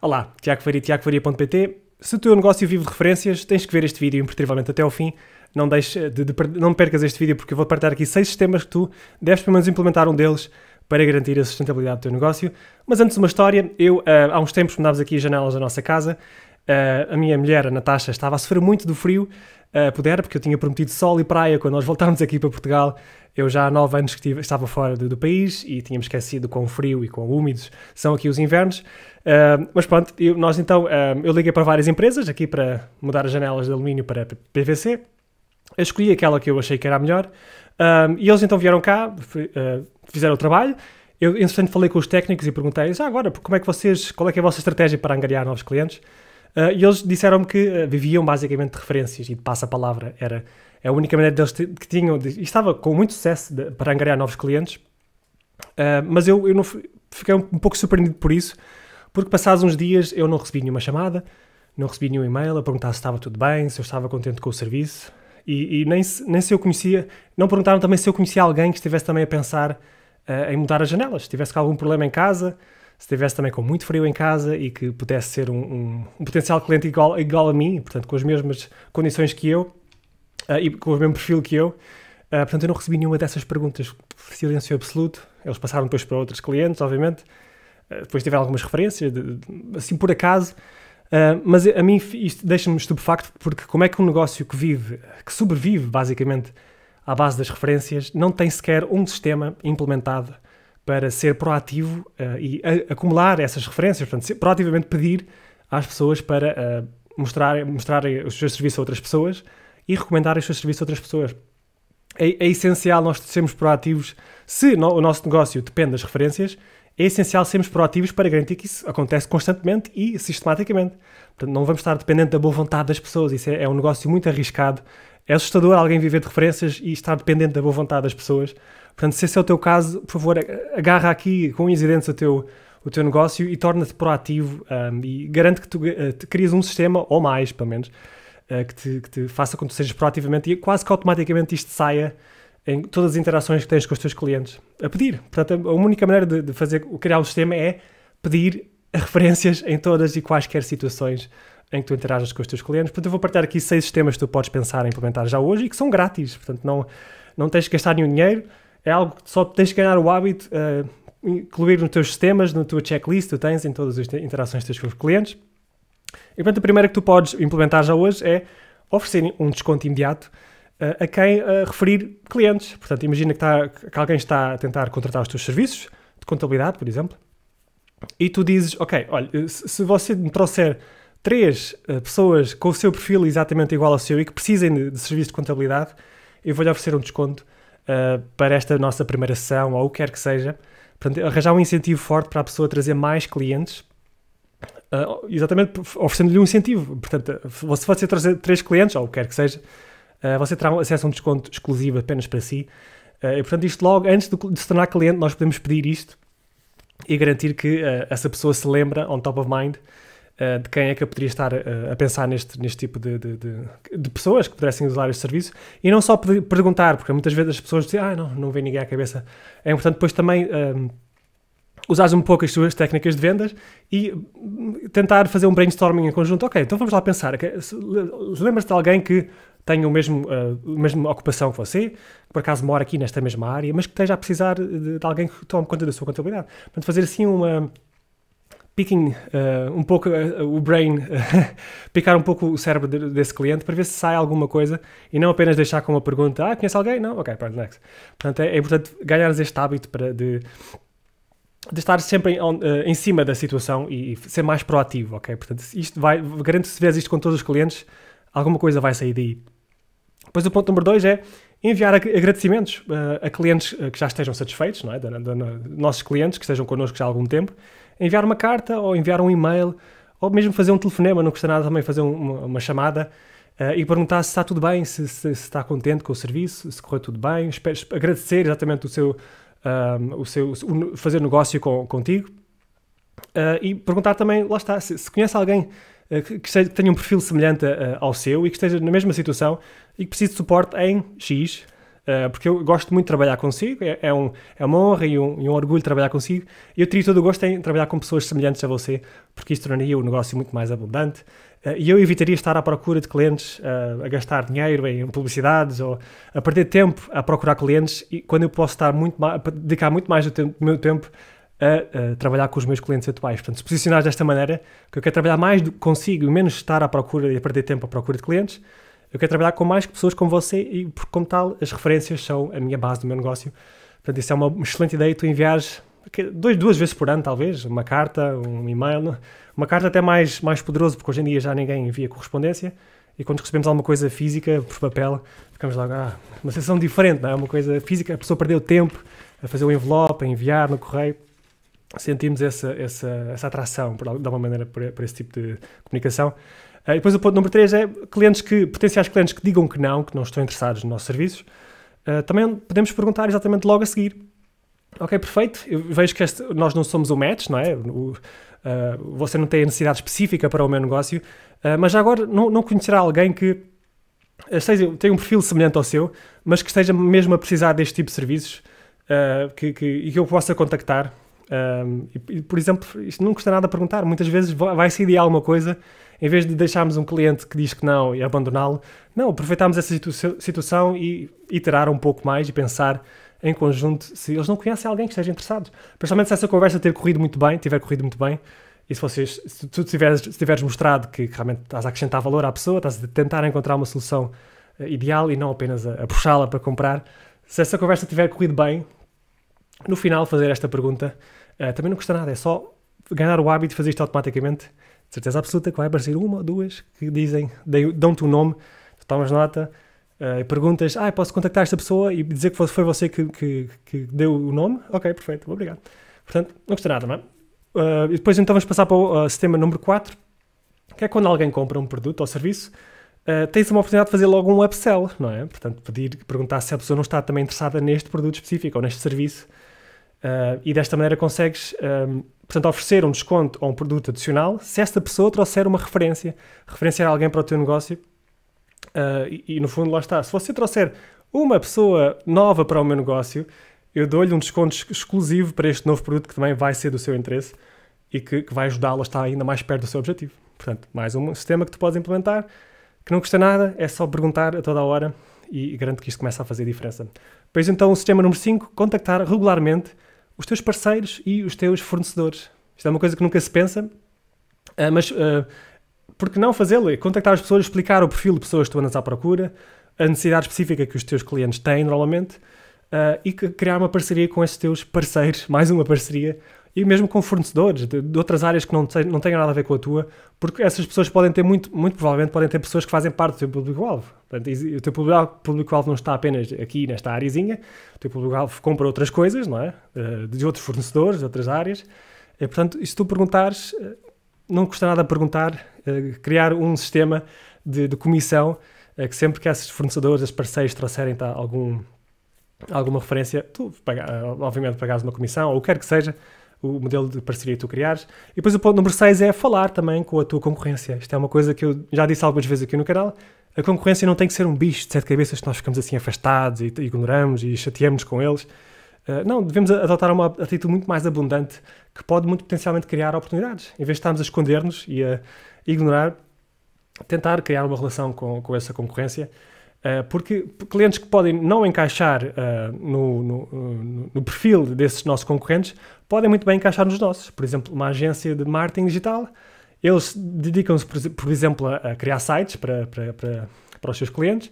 Olá, Tiago Faria, tiagofaria.pt. Se o teu negócio vive de referências, tens que ver este vídeo impertrivelmente até ao fim. Não, deixe de, de, não percas este vídeo porque eu vou partilhar aqui seis sistemas que tu deves pelo menos implementar um deles para garantir a sustentabilidade do teu negócio. Mas antes uma história, eu ah, há uns tempos mudámos aqui as janelas da nossa casa Uh, a minha mulher, a Natasha, estava a sofrer muito do frio, uh, pudera, porque eu tinha prometido sol e praia quando nós voltámos aqui para Portugal. Eu já há nove anos que estava fora do, do, país e tínhamos esquecido quão frio e quão úmidos são aqui os invernos. Uh, mas pronto, eu, nós então, uh, eu liguei para várias empresas aqui para mudar as janelas de alumínio para PVC. Eu escolhi aquela que eu achei que era a melhor. e eles então vieram cá, fizeram o trabalho. Eu, entretanto, falei com os técnicos e perguntei-lhes, ah, agora, como é que vocês, qual é que é a vossa estratégia para angariar novos clientes? Uh, e eles disseram-me que uh, viviam basicamente de referências e de passa-palavra. Era a única maneira deles que tinham. De, e estava com muito sucesso de, para angariar novos clientes. Uh, mas eu, eu não, fiquei um, um, pouco surpreendido por isso, porque passados uns dias eu não recebi nenhuma chamada, não recebi nenhum e-mail a perguntar se estava tudo bem, se eu estava contente com o serviço. E, e nem, se, nem se eu conhecia. Não perguntaram também se eu conhecia alguém que estivesse também a pensar em mudar as janelas, se tivesse algum problema em casa se estivesse também com muito frio em casa e que pudesse ser um, um, um potencial cliente igual, igual a mim, portanto, com as mesmas condições que eu uh, e com o mesmo perfil que eu. Uh, portanto, eu não recebi nenhuma dessas perguntas, silêncio absoluto. Eles passaram depois para outros clientes, obviamente. Uh, depois tiveram algumas referências, de, de, assim por acaso. Uh, mas a mim isto deixa-me estupefacto, porque como é que um negócio que vive, que sobrevive basicamente à base das referências, não tem sequer um sistema implementado para ser proativo uh, e a, acumular essas referências, portanto, proativamente pedir às pessoas para uh, mostrar, mostrar os seus serviços a outras pessoas e recomendar os seus serviços a outras pessoas. É, é essencial nós sermos proativos, se no, o nosso negócio depende das referências, é essencial sermos proativos para garantir que isso acontece constantemente e sistematicamente. Portanto, não vamos estar dependente da boa vontade das pessoas, isso é, é um negócio muito arriscado é assustador alguém viver de referências e estar dependente da boa vontade das pessoas. Portanto, se esse é o teu caso, por favor, agarra aqui com incidentes o teu, o teu negócio e torna-te proativo um, e garante que tu uh, te crias um sistema, ou mais, pelo menos, uh, que, te, que te faça com que tu sejas proativamente e quase que automaticamente isto saia em todas as interações que tens com os teus clientes. A pedir. Portanto, a única maneira de, de fazer criar o sistema é pedir referências em todas e quaisquer situações em que tu interajas com os teus clientes. Portanto, eu vou partilhar aqui seis sistemas que tu podes pensar em implementar já hoje e que são grátis. Portanto, não, não tens que gastar nenhum dinheiro. É algo que só tens de ganhar o hábito, uh, incluir nos teus sistemas, na tua checklist tu tens em todas as interações que tens com os clientes. E, portanto, a primeira que tu podes implementar já hoje é oferecer um desconto imediato uh, a quem uh, referir clientes. Portanto, imagina que, tá, que alguém está a tentar contratar os teus serviços de contabilidade, por exemplo, e tu dizes, ok, olha, se você me trouxer três uh, pessoas com o seu perfil exatamente igual ao seu e que precisem de, de serviço de contabilidade, eu vou-lhe oferecer um desconto uh, para esta nossa primeira sessão ou o que quer que seja. Portanto, arranjar um incentivo forte para a pessoa trazer mais clientes, uh, exatamente oferecendo-lhe um incentivo. Portanto, se você trazer três clientes ou o que quer que seja, você terá acesso a um desconto exclusivo apenas para si. e, portanto, isto logo antes de, de se tornar cliente, nós podemos pedir isto e garantir que essa pessoa se lembra, on top of mind, eh, de quem é que eu poderia estar eh, a pensar neste, neste tipo de, de, de, de pessoas que pudessem usar este serviço e não só perguntar, porque muitas vezes as pessoas dizem, ah, não, não vem ninguém à cabeça. É importante depois também. Ehm, usar um pouco as tuas técnicas de vendas e hum, tentar fazer um brainstorming em conjunto. Ok, então vamos lá pensar. Lembras-te de alguém que tenha o mesmo, uh, eh, a mesma ocupação que você, que por acaso mora aqui nesta mesma área, mas que esteja a precisar de, de alguém que tome conta da sua contabilidade. Portanto, fazer assim uma, picking uh, um pouco uh, o brain, picar um pouco o cérebro de, desse cliente para ver se sai alguma coisa e não apenas deixar com uma pergunta: Ah, conhece alguém? Não? Ok, pronto, next. Portanto, é, é importante ganhares este hábito para, de, de estar sempre em, on, eh, em cima da situação e, e, ser mais proativo, ok? Portanto, isto vai, garanto se fizeres isto com todos os clientes, alguma coisa vai sair daí. Depois o ponto número dois é enviar agradecimentos uh, a clientes que já estejam satisfeitos, não é? Da, nossos clientes que estejam connosco já há algum tempo enviar uma carta ou enviar um e-mail ou mesmo fazer um telefonema, não custa nada também fazer uma, uma chamada uh, e perguntar se está tudo bem, se, se, se, está contente com o serviço, se correu tudo bem, espero, agradecer exatamente o seu, um, o seu o, fazer negócio com, contigo uh, e perguntar também, lá está, se, se conhece alguém uh, que, que, tenha um perfil semelhante ao seu e que esteja na mesma situação e que precise de suporte em X, eh, porque eu gosto muito de trabalhar consigo, é, é, um, é uma honra e um, e um orgulho trabalhar consigo. e Eu teria todo o gosto em trabalhar com pessoas semelhantes a você, porque isso tornaria o negócio muito mais abundante. Eh, e eu evitaria estar à procura de clientes, eh, a gastar dinheiro em publicidades ou a perder tempo a procurar clientes, e quando eu posso estar muito mais, dedicar muito mais do, tempo, do meu tempo a, a, trabalhar com os meus clientes atuais. Portanto, se posicionares desta maneira, que eu quero trabalhar mais consigo e menos estar à procura e a perder tempo à procura de clientes, eu quero trabalhar com mais pessoas como você e, por como tal, as referências são a minha base do meu negócio. Portanto, isso é uma excelente ideia. Tu enviares dois, duas vezes por ano, talvez, uma carta, um e-mail. É? Uma carta até mais, mais poderoso, porque hoje em dia já ninguém envia correspondência. E quando recebemos alguma coisa física, por papel, ficamos logo, ah, uma sensação diferente, não é? Uma coisa física, a pessoa perdeu tempo a fazer o envelope, a enviar no correio. Sentimos essa, essa, essa atração, por, de alguma maneira, por, por esse tipo de comunicação. Ah, e depois o ponto número 3 é clientes que, potenciais clientes que digam que não, que não estão interessados nos nossos serviços. Ah, também podemos perguntar exatamente logo a seguir. Ok, perfeito. Eu vejo que este, nós não somos o match, não é? O, uh, você não tem a necessidade específica para o meu negócio, mas já agora não, não conhecerá alguém que esteja, tenha um perfil semelhante ao seu, mas que esteja mesmo a precisar deste tipo de serviços que, que, e que eu possa contactar um, e, por exemplo, isto não custa nada perguntar. Muitas vezes vai-se idear alguma coisa, em vez de deixarmos um cliente que diz que não e abandoná-lo, não, aproveitarmos essa situ situação e iterar um pouco mais e pensar em conjunto se eles não conhecem alguém que esteja interessado. Principalmente se essa conversa ter corrido muito bem, tiver corrido muito bem, e se, vocês, se tu tiveres, se tiveres mostrado que realmente estás a acrescentar valor à pessoa, estás a tentar encontrar uma solução eh, ideal e não apenas a, a puxá-la para comprar, se essa conversa tiver corrido bem, no final fazer esta pergunta. Uh, também não custa nada, é só ganhar o hábito de fazer isto automaticamente. De certeza absoluta que vai aparecer uma ou duas que dizem, dão-te o um nome, tu tomas nota uh, e perguntas, ah, posso contactar esta pessoa e dizer que foi você que, que, que deu o nome? Ok, perfeito, obrigado. Portanto, não custa nada, não é? Uh, e depois então vamos passar para o uh, sistema número 4, que é quando alguém compra um produto ou serviço, uh, tens uma oportunidade de fazer logo um upsell, não é? Portanto, pedir, perguntar se a pessoa não está também interessada neste produto específico ou neste serviço Uh, e desta maneira consegues, um, ah, portanto, oferecer um desconto ou um produto adicional se esta pessoa trouxer uma referência, referenciar alguém para o teu negócio. Uh, e, e, no fundo, lá está. Se você trouxer uma pessoa nova para o meu negócio, eu dou-lhe um desconto exclusivo para este novo produto que também vai ser do seu interesse e que, que vai ajudá-la a estar ainda mais perto do seu objetivo. Portanto, mais um sistema que tu podes implementar que não custa nada, é só perguntar a toda a hora e garanto que isto começa a fazer diferença. Pois então, o sistema número 5, contactar regularmente os teus parceiros e os teus fornecedores. Isto é uma coisa que nunca se pensa, eh, mas uh, por que não fazê-lo? Contactar as pessoas, explicar o perfil de pessoas que tu andas à procura, a necessidade específica que os teus clientes têm normalmente uh, e criar uma parceria com esses teus parceiros, mais uma parceria, e mesmo com fornecedores de, de outras áreas que não, te, não tenham nada a ver com a tua, porque essas pessoas podem ter, muito, muito provavelmente, podem ter pessoas que fazem parte do teu público-alvo. o teu público-alvo não está apenas aqui nesta áreazinha o teu público-alvo compra outras coisas, não é? Eh, de outros fornecedores, de outras áreas. E, portanto, se tu perguntares, eh, não custa nada perguntar, eh, criar um sistema de, de comissão que sempre que esses fornecedores, esses parceiros trouxerem tá, algum, alguma referência, tu, obviamente, pagares uma comissão ou o que quer que seja, o modelo de parceria que tu criares. E depois o ponto número 6 é falar também com a tua concorrência. Isto é uma coisa que eu já disse algumas vezes aqui no canal. A concorrência não tem que ser um bicho de sete cabeças que nós ficamos assim afastados e ignoramos e chateamos com eles. Eh, não, devemos adotar uma atitude muito mais abundante que pode muito potencialmente criar oportunidades. Em vez de estarmos a esconder-nos e a ignorar, tentar criar uma relação com, com essa concorrência eh, porque clientes que podem não encaixar eh, no, no, no, perfil desses nossos concorrentes podem muito bem encaixar nos nossos. Por exemplo, uma agência de marketing digital, eles dedicam-se, por, exemplo, a, criar sites para, para, para, para os seus clientes,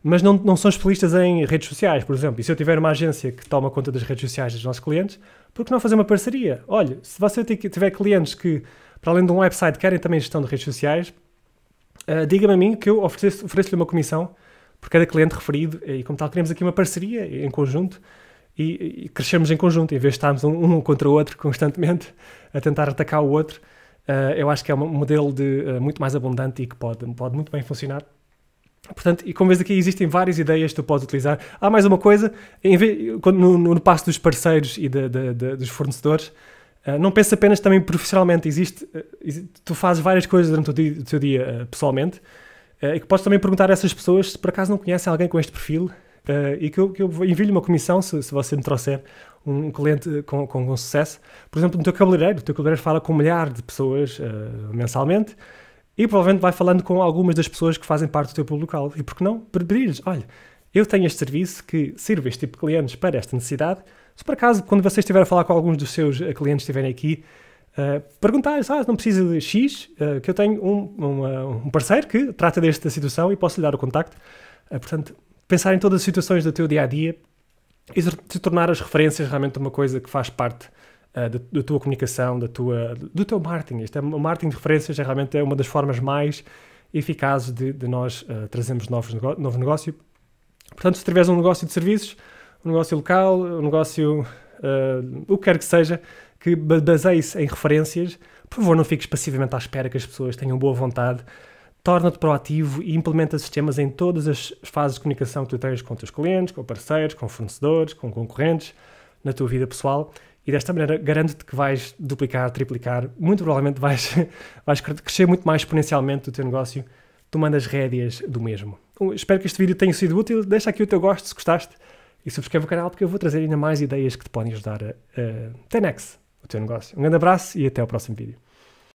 mas não, não são especialistas em redes sociais, por exemplo. E se eu tiver uma agência que toma conta das redes sociais dos nossos clientes, por que não fazer uma parceria? Olha, se você tiver clientes que, para além de um website, querem também gestão de redes sociais, uh, diga-me a mim que eu ofereço-lhe uma comissão por cada cliente referido e, como tal, queremos aqui uma parceria em conjunto e, e crescemos em conjunto, em vez de estarmos um, um, contra o outro constantemente a tentar atacar o outro. Uh, eu acho que é um modelo de, uh, muito mais abundante e que pode, pode muito bem funcionar Portanto, e como vês aqui, existem várias ideias que tu podes utilizar. Há mais uma coisa, vez, no, no, passo dos parceiros e de, de, de, dos fornecedores, uh, não pensa apenas também profissionalmente. Existe, uh, tu fazes várias coisas durante o, dia, o teu dia uh, pessoalmente, Uh, e que posso também perguntar a essas pessoas se por acaso não conhecem alguém com este perfil uh, e que eu, que eu envio-lhe uma comissão se, se você me trouxer um cliente com, com, com sucesso. Por exemplo, no teu cabeleireiro, o teu cabeleireiro fala com um milhar de pessoas uh, mensalmente e provavelmente vai falando com algumas das pessoas que fazem parte do teu público local. E por que não pedir-lhes, olha, eu tenho este serviço que sirve este tipo de clientes para esta necessidade. Se por acaso, quando você estiver a falar com alguns dos seus clientes estiverem aqui, eh, perguntar, ah, não precisa de X, uh, que eu tenho um, um, um, parceiro que trata desta situação e posso lhe dar o contacto. Uh, portanto, pensar em todas as situações do teu dia a dia e se tornar as referências realmente uma coisa que faz parte da, da, tua comunicação, da tua, do teu marketing. Este é, o marketing de referências é realmente é uma das formas mais eficazes de, de nós trazermos novos novo negócio. Portanto, se tiveres um negócio de serviços, um negócio local, um negócio, o que quer que seja, que baseie-se em referências. Por favor, não fiques passivamente à espera que as pessoas tenham boa vontade. Torna-te proativo e implementa sistemas em todas as fases de comunicação que tu tens com os teus clientes, com parceiros, com fornecedores, com concorrentes, na tua vida pessoal. E desta maneira, garanto-te que vais duplicar, triplicar, muito provavelmente vais, vais crescer muito mais exponencialmente o teu negócio, tomando as rédeas do mesmo. Espero que este vídeo tenha sido útil. Deixa aqui o teu gosto se gostaste e subscreve o canal porque eu vou trazer ainda mais ideias que te podem ajudar até a 10 o teu negócio. Um grande abraço e até ao próximo vídeo.